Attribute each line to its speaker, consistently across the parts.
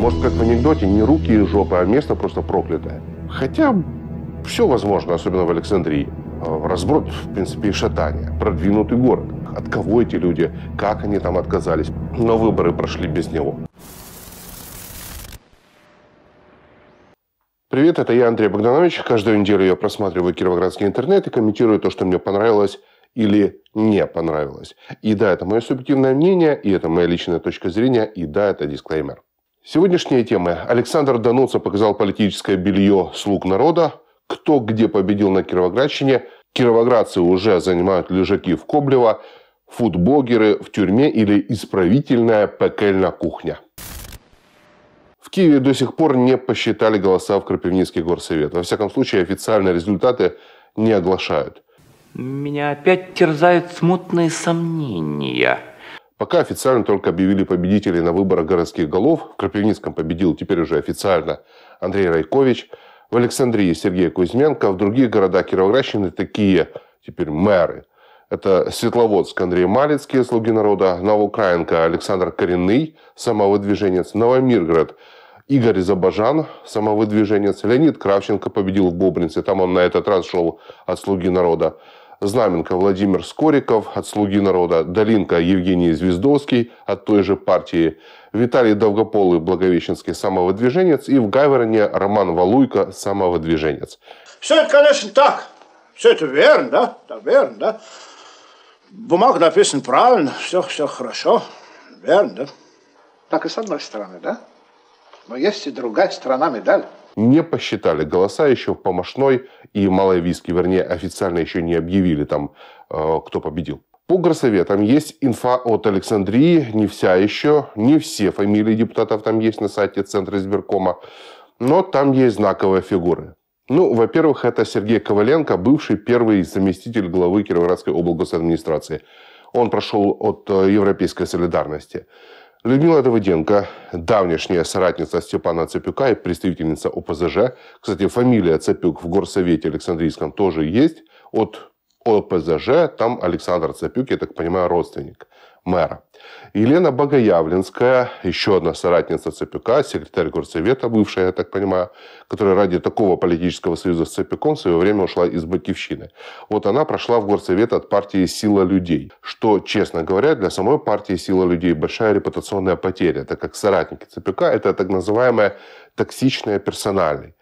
Speaker 1: Может, как в анекдоте, не руки и жопы, а место просто проклятое. Хотя все возможно, особенно в Александрии. А, разброд, в принципе, и шатание. Продвинутый город. От кого эти люди, как они там отказались. Но выборы прошли без него. Привет, это я, Андрей Богданович. Каждую неделю я просматриваю кировоградский интернет и комментирую то, что мне понравилось или не понравилось. И да, это мое субъективное мнение, и это моя личная точка зрения, и да, это дисклеймер. Сегодняшняя тема. Александр Дануца показал политическое белье слуг народа. Кто где победил на Кировоградщине. Кировоградцы уже занимают лежаки в Коблево. Фудблогеры в тюрьме или исправительная пекельная кухня. В Киеве до сих пор не посчитали голоса в Крапивницкий горсовет. Во всяком случае, официальные результаты не оглашают. Меня опять терзают смутные сомнения – Пока официально только объявили победителей на выборах городских голов. В Крапивницком победил теперь уже официально Андрей Райкович. В Александрии Сергей Кузьменко. В других городах Кировоградщины такие теперь мэры. Это Светловодск Андрей Малицкий, «Слуги народа», Новоукраинка Александр Коренный, самовыдвиженец, Новомиргород Игорь Забажан, самовыдвиженец, Леонид Кравченко победил в Бобринце, там он на этот раз шел от «Слуги народа». Знаменка Владимир Скориков от «Слуги народа», Долинка Евгений Звездовский от той же партии, Виталий Долгополый Благовещенский самовыдвиженец и в Гайвороне Роман Валуйко самовыдвиженец. Все это, конечно, так. Все это верно, да? да верно, да? Бумага написана правильно, все, все хорошо. Верно, да? Так и с одной стороны, да? Но есть и другая сторона медали. Не посчитали голоса еще в Помощной и Малой Виске. Вернее, официально еще не объявили там, э, кто победил. По горсоветам есть инфа от Александрии, не вся еще, не все фамилии депутатов там есть на сайте Центра избиркома, но там есть знаковые фигуры. Ну, во-первых, это Сергей Коваленко, бывший первый заместитель главы Кировоградской облгосадминистрации. Он прошел от э, Европейской солидарности. Людмила Давыденко, давнешняя соратница Степана Цепюка и представительница ОПЗЖ. Кстати, фамилия Цепюк в горсовете Александрийском тоже есть. От ОПЗЖ там Александр Цепюк, я так понимаю, родственник мэра. Елена Богоявленская, еще одна соратница ЦПК, секретарь горсовета, бывшая, я так понимаю, которая ради такого политического союза с ЦПКом в свое время ушла из Батьковщины. Вот она прошла в горсовет от партии «Сила людей», что, честно говоря, для самой партии «Сила людей» большая репутационная потеря, так как соратники ЦПК – это так называемая токсичная персональность.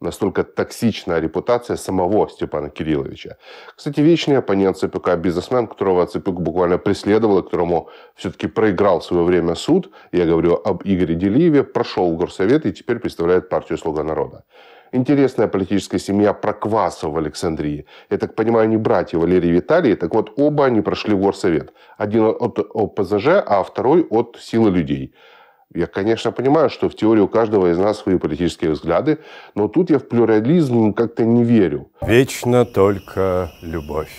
Speaker 1: настолько токсична репутация самого Степана Кирилловича. Кстати, вечный оппонент Цепюка, бизнесмен, которого Цепюк буквально преследовал, которому все-таки проиграл в свое время суд, я говорю об Игоре Делиеве, прошел в горсовет и теперь представляет партию «Слуга народа». Интересная политическая семья Проквасов в Александрии. Я так понимаю, они братья Валерий и Виталий. Так вот, оба они прошли в горсовет. Один от ОПЗЖ, а второй от «Силы людей». Я, конечно, понимаю, что в теории у каждого из нас свои политические взгляды, но тут я в плюрализм как-то не верю. Вечно только любовь.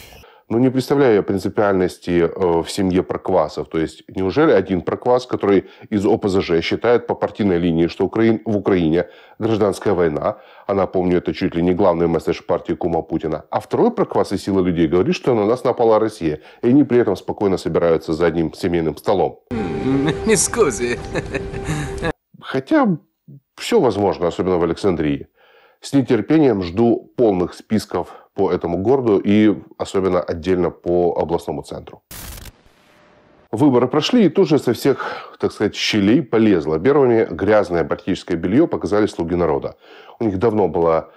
Speaker 1: Ну, не представляю я принципиальности э, в семье проквасов. То есть, неужели один проквас, который из ОПЗЖ считает по партийной линии, что в Украине гражданская война, а напомню, это чуть ли не главный месседж партии Кума Путина, а второй проквас и сила людей говорит, что на нас напала Россия, и они при этом спокойно собираются за одним семейным столом. Mi scusi. Хотя все возможно, особенно в Александрии. С нетерпением жду полных списков по этому городу и особенно отдельно по областному центру. Выборы прошли, и тут же со всех, так сказать, щелей полезло. Первыми грязное политическое белье показали слуги народа. У них давно была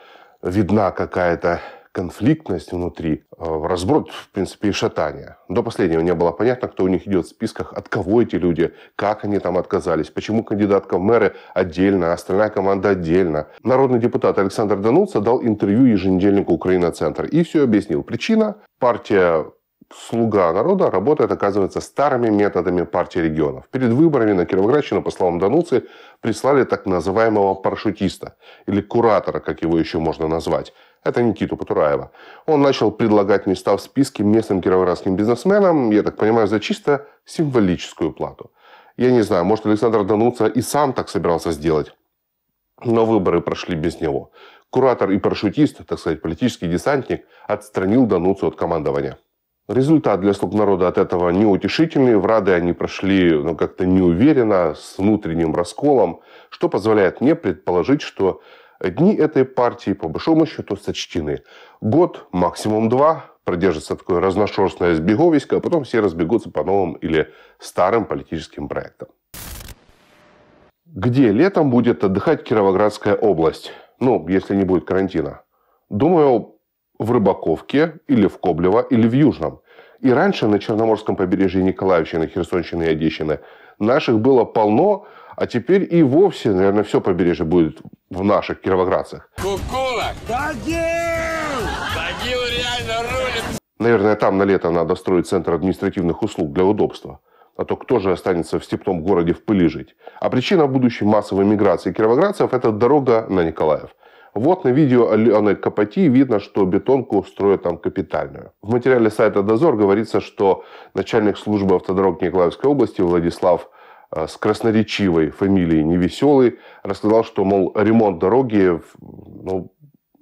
Speaker 1: видна какая-то конфликтность внутри, э, разброд, в принципе, и шатание. До последнего не было понятно, кто у них идет в списках, от кого эти люди, как они там отказались, почему кандидатка в мэры отдельно, а остальная команда отдельно. Народный депутат Александр Дануца дал интервью еженедельнику «Украина-центр» и все объяснил. Причина – партия «Слуга народа» работает, оказывается, старыми методами партии регионов. Перед выборами на Кировоградщину, по словам Дануцы, прислали так называемого парашютиста, или куратора, как его еще можно назвать, это Никиту Патураева. Он начал предлагать места в списке местным кировоградским бизнесменам, я так понимаю, за чисто символическую плату. Я не знаю, может, Александр Дануца и сам так собирался сделать, но выборы прошли без него. Куратор и парашютист, так сказать, политический десантник, отстранил Дануцу от командования. Результат для слуг народа от этого неутешительный. В Рады они прошли ну, как-то неуверенно, с внутренним расколом, что позволяет мне предположить, что Дни этой партии, по большому счету, сочтены. Год, максимум два, продержится такое разношерстное сбеговисько, а потом все разбегутся по новым или старым политическим проектам. Где летом будет отдыхать Кировоградская область? Ну, если не будет карантина. Думаю, в Рыбаковке, или в Коблево, или в Южном. И раньше на Черноморском побережье Николаевщины, Херсонщины и Одещины наших было полно, а теперь и вовсе, наверное, все побережье будет в наших кировоградцах. Кукула! Тагил! Тагил реально рулит! Наверное, там на лето надо строить центр административных услуг для удобства. А то кто же останется в степном городе в пыли жить? А причина будущей массовой миграции кировоградцев – это дорога на Николаев – вот на видео Алены Капати видно, что бетонку строят там капитальную. В материале сайта «Дозор» говорится, что начальник службы автодорог Николаевской области Владислав э, с красноречивой фамилией Невеселый рассказал, что, мол, ремонт дороги ну,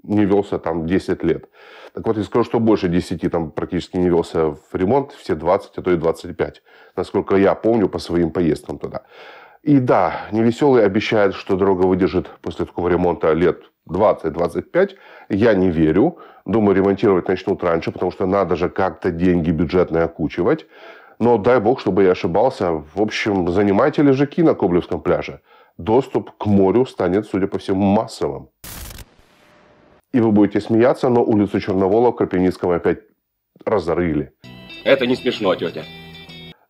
Speaker 1: не велся там 10 лет. Так вот, я скажу, что больше 10 там практически не велся в ремонт, все 20, а то и 25, насколько я помню по своим поездкам туда. И да, невеселый обещает, что дорога выдержит после такого ремонта лет 20-25, я не верю. Думаю, ремонтировать начнут раньше, потому что надо же как-то деньги бюджетные окучивать. Но дай бог, чтобы я ошибался. В общем, занимайте лежаки на Коблевском пляже. Доступ к морю станет, судя по всему, массовым. И вы будете смеяться, но улицу Черновола в Карпининском опять разорили. Это не смешно, тетя.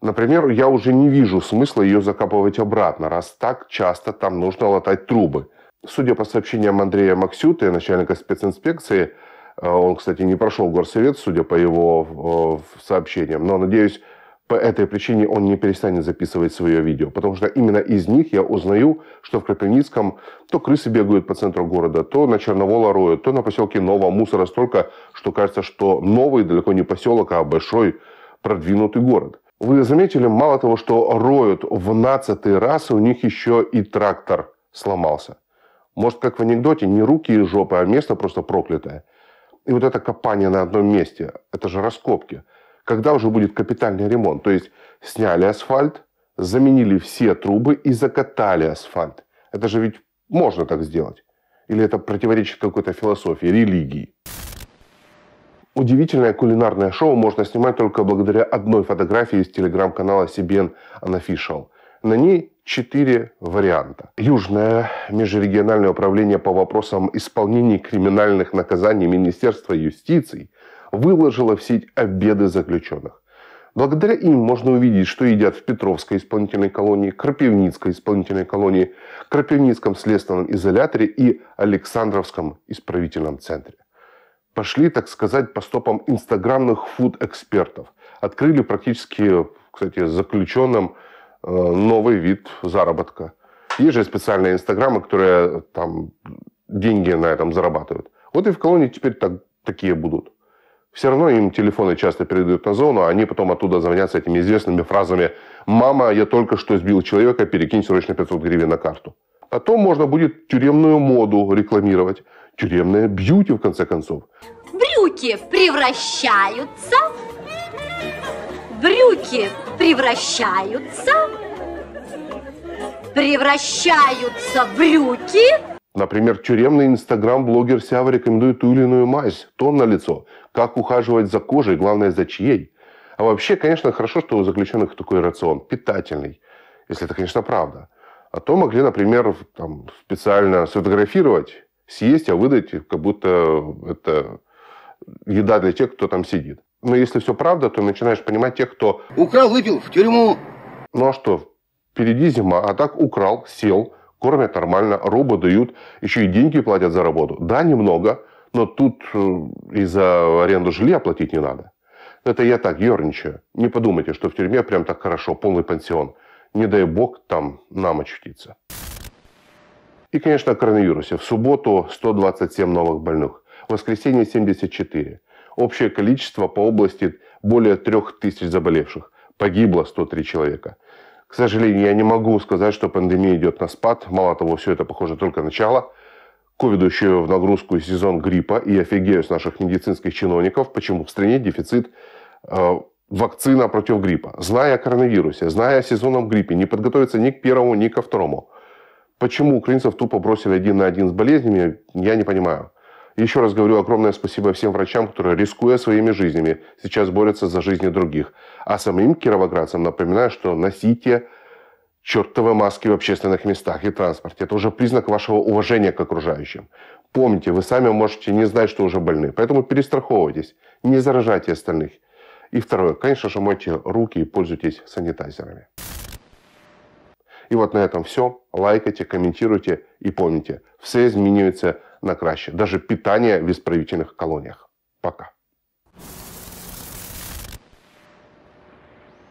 Speaker 1: Например, я уже не вижу смысла ее закапывать обратно, раз так часто там нужно латать трубы – Судя по сообщениям Андрея Максюты, начальника специнспекции, э, он, кстати, не прошел горсовет, судя по его э, сообщениям, но, надеюсь, по этой причине он не перестанет записывать свое видео, потому что именно из них я узнаю, что в Крапивницком то крысы бегают по центру города, то на Черновола роют, то на поселке Ново. Мусора столько, что кажется, что новый далеко не поселок, а большой продвинутый город. Вы заметили, мало того, что роют в нацатый раз, у них еще и трактор сломался. Может, как в анекдоте, не руки и жопы, а место просто проклятое. И вот это копание на одном месте, это же раскопки. Когда уже будет капитальный ремонт? То есть сняли асфальт, заменили все трубы и закатали асфальт. Это же ведь можно так сделать. Или это противоречит какой-то философии, религии. Удивительное кулинарное шоу можно снимать только благодаря одной фотографии из телеграм-канала CBN Unofficial. На ней четыре варианта. Южное межрегиональное управление по вопросам исполнения криминальных наказаний Министерства юстиции выложило в сеть обеды заключенных. Благодаря им можно увидеть, что едят в Петровской исполнительной колонии, Крапивницкой исполнительной колонии, Крапивницком следственном изоляторе и Александровском исправительном центре. Пошли, так сказать, по стопам инстаграмных фуд-экспертов. Открыли практически, кстати, заключенным Э, новый вид заработка. Есть же специальные инстаграмы, которые там деньги на этом зарабатывают. Вот и в колонии теперь так, такие будут. Все равно им телефоны часто передают на зону, а они потом оттуда звонят с этими известными фразами «Мама, я только что сбил человека, перекинь срочно 500 гривен на карту». Потом а можно будет тюремную моду рекламировать, тюремное бьюти, в конце концов. Брюки превращаются, брюки превращаются, превращаются в брюки. Например, тюремный инстаграм-блогер Сява рекомендует ту или иную мазь, тон на лицо, как ухаживать за кожей, главное, за чьей. А вообще, конечно, хорошо, что у заключенных такой рацион, питательный, если это, конечно, правда. А то могли, например, там, специально сфотографировать, съесть, а выдать, как будто это еда для тех, кто там сидит. Но если все правда, то начинаешь понимать тех, кто... Украл, выпил, в тюрьму. Ну а что, впереди зима, а так украл, сел, кормят нормально, рубу дают, еще и деньги платят за работу. Да, немного, но тут э, и за аренду жилья платить не надо. Это я так ерничаю. Не подумайте, что в тюрьме прям так хорошо, полный пансион. Не дай бог там нам очутиться. И, конечно, о коронавирусе. В субботу 127 новых больных. В воскресенье 74. Общее количество по области более 3000 заболевших. Погибло 103 человека. К сожалению, я не могу сказать, что пандемия идет на спад. Мало того, все это, похоже, только начало. Ковиду еще в нагрузку сезон гриппа и офигею с наших медицинских чиновников, почему в стране дефицит э, вакцина против гриппа. Зная о коронавирусе, зная о сезонном гриппе, не подготовиться ни к первому, ни ко второму. Почему украинцев тупо бросили один на один с болезнями, я не понимаю. Еще раз говорю огромное спасибо всем врачам, которые, рискуя своими жизнями, сейчас борются за жизни других. А самим кировоградцам напоминаю, что носите чертовы маски в общественных местах и транспорте. Это уже признак вашего уважения к окружающим. Помните, вы сами можете не знать, что уже больны, поэтому перестраховывайтесь, не заражайте остальных. И второе, конечно же, мойте руки и пользуйтесь санитайзерами. И вот на этом все. Лайкайте, комментируйте и помните, все изменяется на краще. Даже питание в исправительных колониях. Пока.